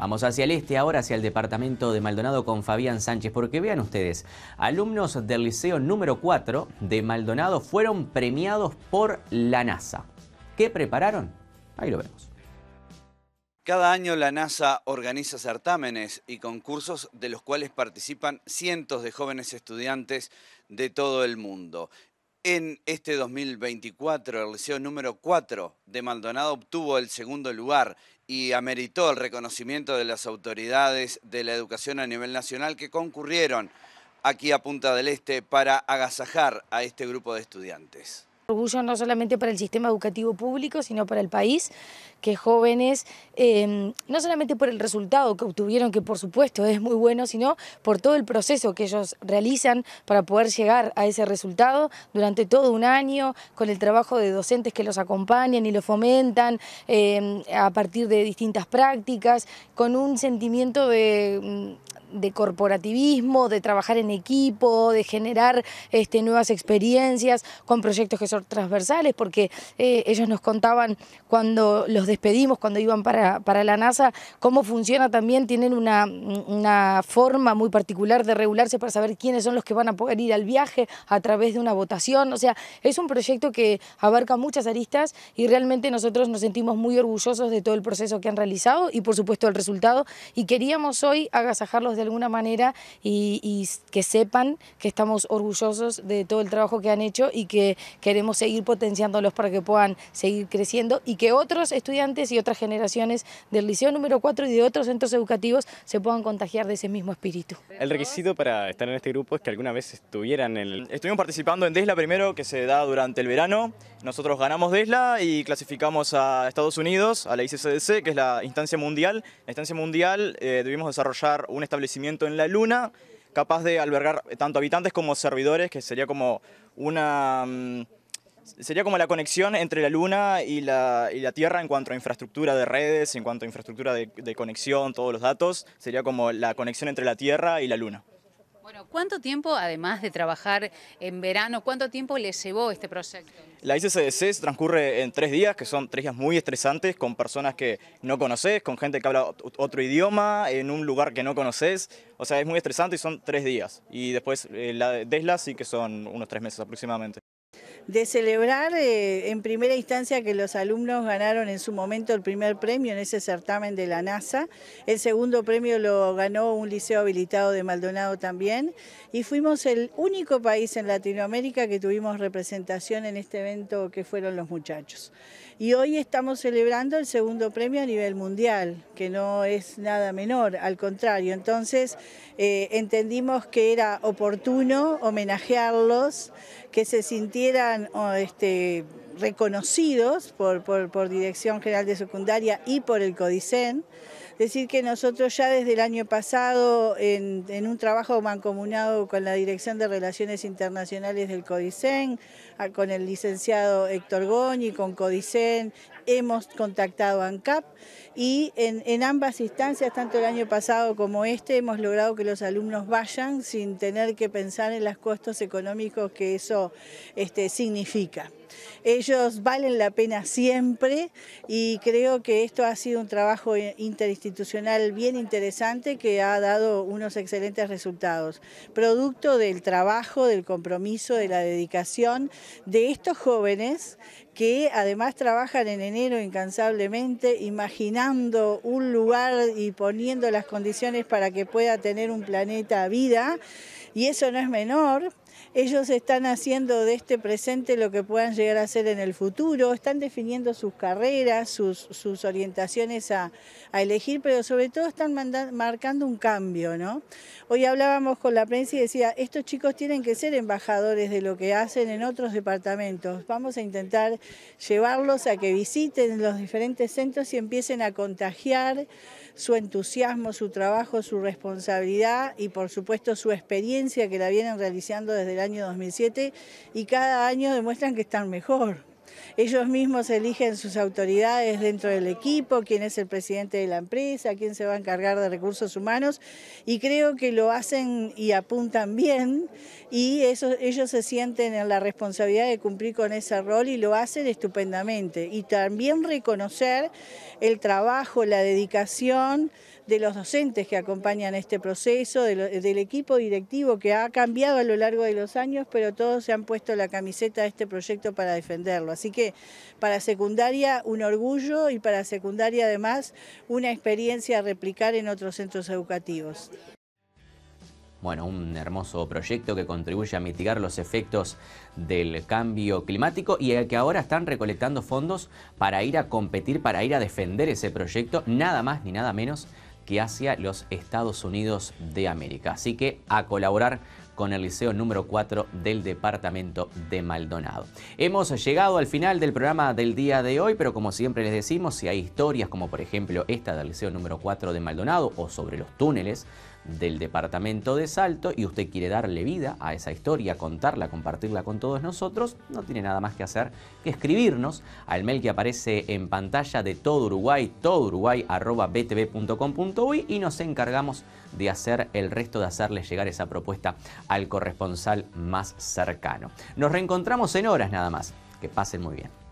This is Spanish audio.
Vamos hacia el este ahora, hacia el departamento de Maldonado con Fabián Sánchez, porque vean ustedes, alumnos del liceo número 4 de Maldonado fueron premiados por la NASA. ¿Qué prepararon? Ahí lo vemos. Cada año la NASA organiza certámenes y concursos de los cuales participan cientos de jóvenes estudiantes de todo el mundo. En este 2024, el Liceo número 4 de Maldonado obtuvo el segundo lugar y ameritó el reconocimiento de las autoridades de la educación a nivel nacional que concurrieron aquí a Punta del Este para agasajar a este grupo de estudiantes. Orgullo no solamente para el sistema educativo público, sino para el país, que jóvenes, em, no solamente por el resultado que obtuvieron, que por supuesto es muy bueno, sino por todo el proceso que ellos realizan para poder llegar a ese resultado durante todo un año, con el trabajo de docentes que los acompañan y los fomentan em, a partir de distintas prácticas, con un sentimiento de de corporativismo, de trabajar en equipo, de generar este, nuevas experiencias con proyectos que son transversales, porque eh, ellos nos contaban cuando los despedimos, cuando iban para, para la NASA, cómo funciona también, tienen una, forma muy particular de regularse para saber quiénes son los que van a poder ir al viaje a través de una votación, o sea, es un proyecto que abarca muchas aristas y realmente nosotros nos sentimos muy orgullosos de todo el proceso que han realizado y por supuesto el resultado y queríamos hoy agasajarlos de alguna manera y, que sepan que estamos orgullosos de todo el trabajo que han hecho y que queremos seguir potenciándolos para que puedan seguir creciendo y que otros estudiantes y otras generaciones del Liceo número 4 y de otros centros educativos se puedan contagiar de ese mismo espíritu. El requisito para estar en este grupo es que alguna vez estuvieran en el... Estuvimos participando en DESLA primero, que se da durante el verano. Nosotros ganamos DESLA y clasificamos a Estados Unidos, a la ICCDC, que es la instancia mundial. la instancia mundial eh, debimos desarrollar un establecimiento en la Luna, capaz de albergar tanto habitantes como servidores, que sería como una... Mm, sería como la conexión entre la Luna y la, Tierra en cuanto a infraestructura de redes, en cuanto a infraestructura de conexión, todos los datos. Sería como la conexión entre la Tierra y la Luna. ¿cuánto tiempo, además de trabajar en verano, cuánto tiempo le llevó este proyecto? La ICCDC transcurre en tres días, que son tres días muy estresantes, con personas que no conoces, con gente que habla otro idioma, en un lugar que no conoces. O sea, es muy estresante y son tres días. Y después eh, la de Desla sí que son unos tres meses aproximadamente de celebrar eh, en primera instancia que los alumnos ganaron en su momento el primer premio en ese certamen de la NASA, el segundo premio lo ganó un liceo habilitado de Maldonado también y fuimos el único país en Latinoamérica que tuvimos representación en este evento que fueron los muchachos. Y hoy estamos celebrando el segundo premio a nivel mundial, que no es nada menor, al contrario. Entonces eh, entendimos que era oportuno homenajearlos, que se sintiera este, reconocidos por, Dirección General de Secundaria y por el CODICEN. Decir que nosotros ya desde el año pasado, en, en un trabajo mancomunado con la Dirección de Relaciones Internacionales del CODICEN, con el licenciado Héctor Goñi, con CODICEN hemos contactado a ANCAP y en, ambas instancias, tanto el año pasado como este, hemos logrado que los alumnos vayan sin tener que pensar en los costos económicos que eso este, significa. Ellos valen la pena siempre y creo que esto ha sido un trabajo interinstitucional bien interesante que ha dado unos excelentes resultados, producto del trabajo, del compromiso, de la dedicación de estos jóvenes que además trabajan en enero incansablemente, imaginando un lugar y poniendo las condiciones para que pueda tener un planeta vida, y eso no es menor ellos están haciendo de este presente lo que puedan llegar a hacer en el futuro, están definiendo sus carreras, sus, orientaciones a, elegir, pero sobre todo están marcando un cambio, ¿no? Hoy hablábamos con la prensa y decía, estos chicos tienen que ser embajadores de lo que hacen en otros departamentos, vamos a intentar llevarlos a que visiten los diferentes centros y empiecen a contagiar su entusiasmo, su trabajo, su responsabilidad y por supuesto su experiencia que la vienen realizando desde del año 2007 y cada año demuestran que están mejor. Ellos mismos eligen sus autoridades dentro del equipo, quién es el presidente de la empresa, quién se va a encargar de recursos humanos y creo que lo hacen y apuntan bien y ellos se sienten en la responsabilidad de cumplir con ese rol y lo hacen estupendamente. Y también reconocer el trabajo, la dedicación de los docentes que acompañan este proceso, del equipo directivo que ha cambiado a lo largo de los años, pero todos se han puesto la camiseta de este proyecto para defenderlo. Así que para secundaria un orgullo y para secundaria además una experiencia a replicar en otros centros educativos. Bueno, un hermoso proyecto que contribuye a mitigar los efectos del cambio climático y que ahora están recolectando fondos para ir a competir, para ir a defender ese proyecto, nada más ni nada menos hacia los Estados Unidos de América. Así que a colaborar con el Liceo número 4 del departamento de Maldonado. Hemos llegado al final del programa del día de hoy, pero como siempre les decimos, si hay historias como por ejemplo esta del Liceo número 4 de Maldonado o sobre los túneles, del departamento de Salto y usted quiere darle vida a esa historia, contarla, compartirla con todos nosotros, no tiene nada más que hacer que escribirnos al mail que aparece en pantalla de todo Uruguay, todo Uruguay arroba y nos encargamos de hacer el resto de hacerles llegar esa propuesta al corresponsal más cercano. Nos reencontramos en horas nada más. Que pasen muy bien.